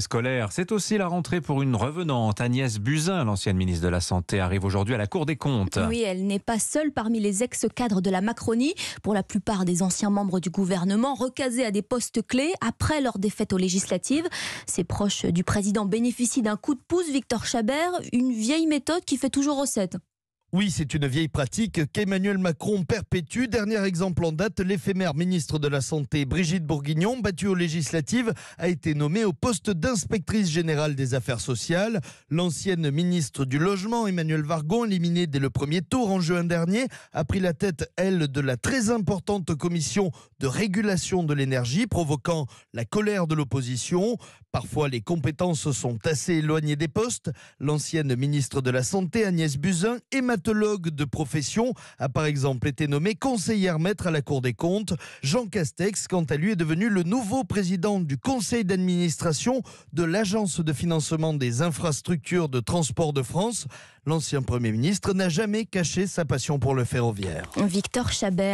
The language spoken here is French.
scolaire. C'est aussi la rentrée pour une revenante. Agnès Buzyn, l'ancienne ministre de la Santé, arrive aujourd'hui à la Cour des comptes. Oui, elle n'est pas seule parmi les ex-cadres de la Macronie. Pour la plupart des anciens membres du gouvernement, recasés à des postes clés après leur défaite aux législatives, ses proches du président bénéficient d'un coup de pouce, Victor Chabert, une vieille méthode qui fait toujours recette. Oui, c'est une vieille pratique qu'Emmanuel Macron perpétue. Dernier exemple en date, l'éphémère ministre de la Santé Brigitte Bourguignon, battue aux législatives, a été nommée au poste d'inspectrice générale des affaires sociales. L'ancienne ministre du Logement, Emmanuel Vargon, éliminée dès le premier tour en juin dernier, a pris la tête, elle, de la très importante commission de régulation de l'énergie, provoquant la colère de l'opposition. Parfois, les compétences sont assez éloignées des postes. L'ancienne ministre de la Santé, Agnès Buzyn, est de profession, a par exemple été nommé conseillère maître à la Cour des comptes. Jean Castex, quant à lui, est devenu le nouveau président du conseil d'administration de l'Agence de financement des infrastructures de transport de France. L'ancien Premier ministre n'a jamais caché sa passion pour le ferroviaire. Victor Chabert.